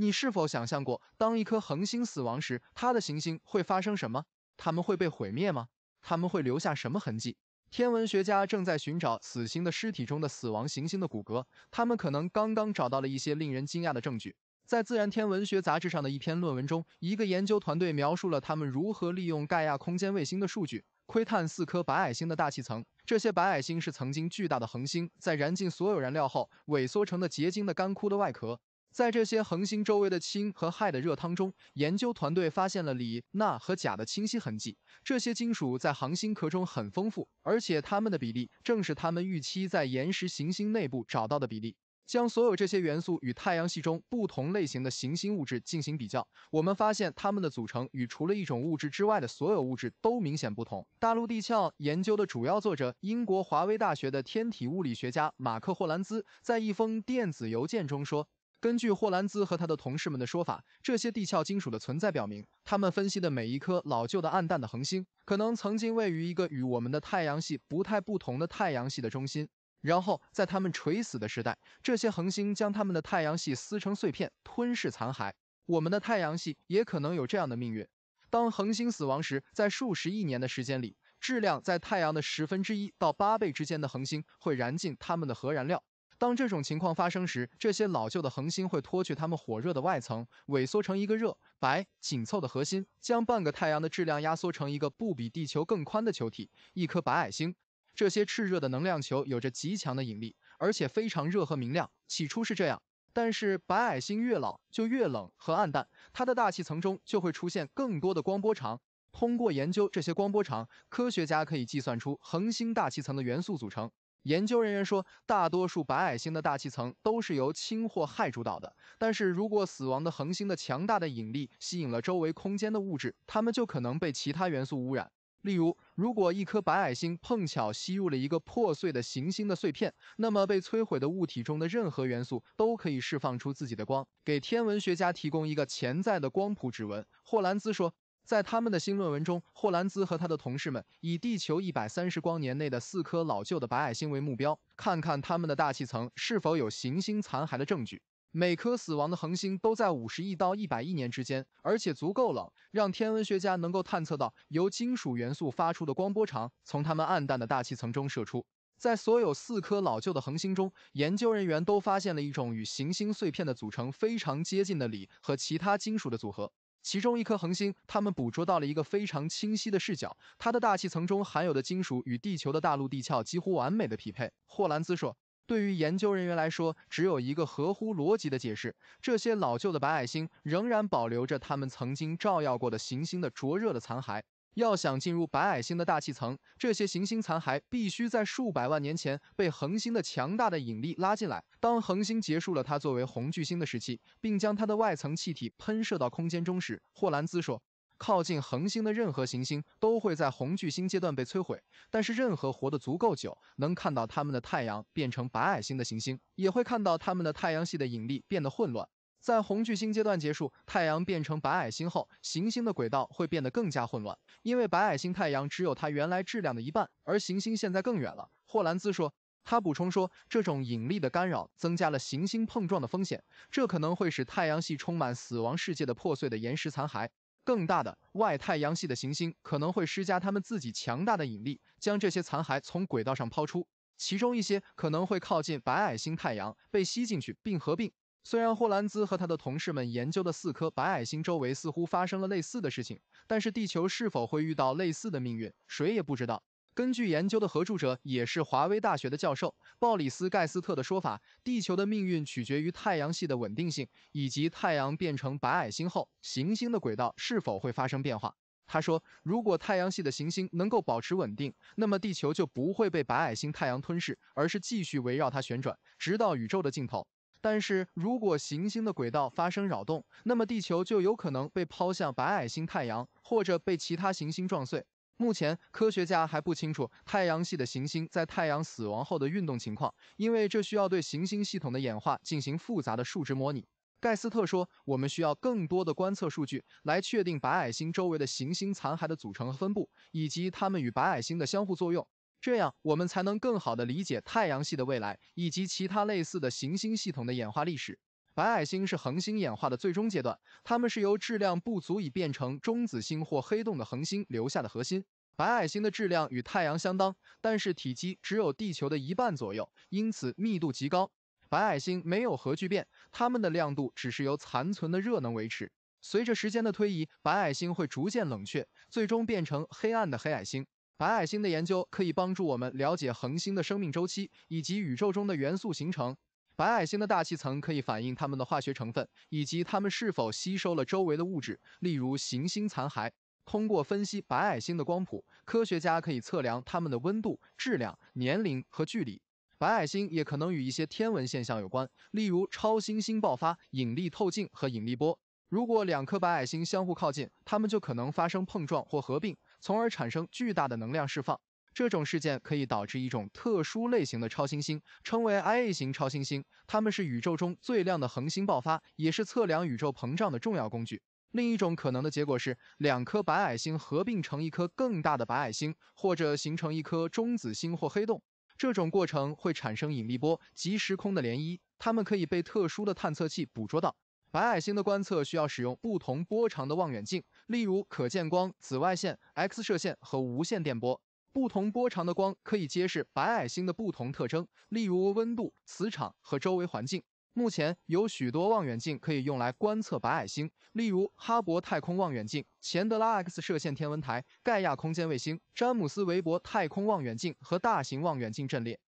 你是否想象过，当一颗恒星死亡时，它的行星会发生什么？它们会被毁灭吗？它们会留下什么痕迹？天文学家正在寻找死星的尸体中的死亡行星的骨骼，他们可能刚刚找到了一些令人惊讶的证据。在《自然天文学》杂志上的一篇论文中，一个研究团队描述了他们如何利用盖亚空间卫星的数据，窥探四颗白矮星的大气层。这些白矮星是曾经巨大的恒星，在燃尽所有燃料后，萎缩成的结晶的干枯的外壳。在这些恒星周围的氢和氦的热汤中，研究团队发现了锂、钠和钾的清晰痕迹。这些金属在恒星壳中很丰富，而且它们的比例正是他们预期在岩石行星内部找到的比例。将所有这些元素与太阳系中不同类型的行星物质进行比较，我们发现它们的组成与除了一种物质之外的所有物质都明显不同。大陆地壳研究的主要作者、英国华威大学的天体物理学家马克·霍兰兹在一封电子邮件中说。根据霍兰兹和他的同事们的说法，这些地壳金属的存在表明，他们分析的每一颗老旧的暗淡的恒星，可能曾经位于一个与我们的太阳系不太不同的太阳系的中心。然后，在他们垂死的时代，这些恒星将他们的太阳系撕成碎片，吞噬残骸。我们的太阳系也可能有这样的命运。当恒星死亡时，在数十亿年的时间里，质量在太阳的十分之一到八倍之间的恒星会燃尽他们的核燃料。当这种情况发生时，这些老旧的恒星会脱去它们火热的外层，萎缩成一个热白、紧凑的核心，将半个太阳的质量压缩成一个不比地球更宽的球体——一颗白矮星。这些炽热的能量球有着极强的引力，而且非常热和明亮。起初是这样，但是白矮星越老就越冷和暗淡，它的大气层中就会出现更多的光波长。通过研究这些光波长，科学家可以计算出恒星大气层的元素组成。研究人员说，大多数白矮星的大气层都是由氢或氦主导的。但是如果死亡的恒星的强大的引力吸引了周围空间的物质，它们就可能被其他元素污染。例如，如果一颗白矮星碰巧吸入了一个破碎的行星的碎片，那么被摧毁的物体中的任何元素都可以释放出自己的光，给天文学家提供一个潜在的光谱指纹。霍兰兹说。在他们的新论文中，霍兰兹和他的同事们以地球一百三十光年内的四颗老旧的白矮星为目标，看看他们的大气层是否有行星残骸的证据。每颗死亡的恒星都在五十亿到一百亿年之间，而且足够冷，让天文学家能够探测到由金属元素发出的光波长从它们暗淡的大气层中射出。在所有四颗老旧的恒星中，研究人员都发现了一种与行星碎片的组成非常接近的锂和其他金属的组合。其中一颗恒星，他们捕捉到了一个非常清晰的视角。它的大气层中含有的金属与地球的大陆地壳几乎完美的匹配。霍兰兹说：“对于研究人员来说，只有一个合乎逻辑的解释：这些老旧的白矮星仍然保留着它们曾经照耀过的行星的灼热的残骸。”要想进入白矮星的大气层，这些行星残骸必须在数百万年前被恒星的强大的引力拉进来。当恒星结束了它作为红巨星的时期，并将它的外层气体喷射到空间中时，霍兰兹说，靠近恒星的任何行星都会在红巨星阶段被摧毁。但是，任何活得足够久，能看到他们的太阳变成白矮星的行星，也会看到他们的太阳系的引力变得混乱。在红巨星阶段结束，太阳变成白矮星后，行星的轨道会变得更加混乱，因为白矮星太阳只有它原来质量的一半，而行星现在更远了。霍兰兹说。他补充说，这种引力的干扰增加了行星碰撞的风险，这可能会使太阳系充满死亡世界的破碎的岩石残骸。更大的外太阳系的行星可能会施加他们自己强大的引力，将这些残骸从轨道上抛出，其中一些可能会靠近白矮星太阳，被吸进去并合并。虽然霍兰兹和他的同事们研究的四颗白矮星周围似乎发生了类似的事情，但是地球是否会遇到类似的命运，谁也不知道。根据研究的合著者，也是华威大学的教授鲍里斯盖斯特的说法，地球的命运取决于太阳系的稳定性以及太阳变成白矮星后行星的轨道是否会发生变化。他说，如果太阳系的行星能够保持稳定，那么地球就不会被白矮星太阳吞噬，而是继续围绕它旋转，直到宇宙的尽头。但是，如果行星的轨道发生扰动，那么地球就有可能被抛向白矮星太阳，或者被其他行星撞碎。目前，科学家还不清楚太阳系的行星在太阳死亡后的运动情况，因为这需要对行星系统的演化进行复杂的数值模拟。盖斯特说：“我们需要更多的观测数据来确定白矮星周围的行星残骸的组成和分布，以及它们与白矮星的相互作用。”这样，我们才能更好地理解太阳系的未来以及其他类似的行星系统的演化历史。白矮星是恒星演化的最终阶段，它们是由质量不足以变成中子星或黑洞的恒星留下的核心。白矮星的质量与太阳相当，但是体积只有地球的一半左右，因此密度极高。白矮星没有核聚变，它们的亮度只是由残存的热能维持。随着时间的推移，白矮星会逐渐冷却，最终变成黑暗的黑矮星。白矮星的研究可以帮助我们了解恒星的生命周期以及宇宙中的元素形成。白矮星的大气层可以反映它们的化学成分，以及它们是否吸收了周围的物质，例如行星残骸。通过分析白矮星的光谱，科学家可以测量它们的温度、质量、年龄和距离。白矮星也可能与一些天文现象有关，例如超新星爆发、引力透镜和引力波。如果两颗白矮星相互靠近，它们就可能发生碰撞或合并，从而产生巨大的能量释放。这种事件可以导致一种特殊类型的超新星，称为 Ia 型超新星。它们是宇宙中最亮的恒星爆发，也是测量宇宙膨胀的重要工具。另一种可能的结果是，两颗白矮星合并成一颗更大的白矮星，或者形成一颗中子星或黑洞。这种过程会产生引力波及时空的涟漪，它们可以被特殊的探测器捕捉到。白矮星的观测需要使用不同波长的望远镜，例如可见光、紫外线、X 射线和无线电波。不同波长的光可以揭示白矮星的不同特征，例如温度、磁场和周围环境。目前有许多望远镜可以用来观测白矮星，例如哈勃太空望远镜、钱德拉 X 射线天文台、盖亚空间卫星、詹姆斯韦伯太空望远镜和大型望远镜阵列。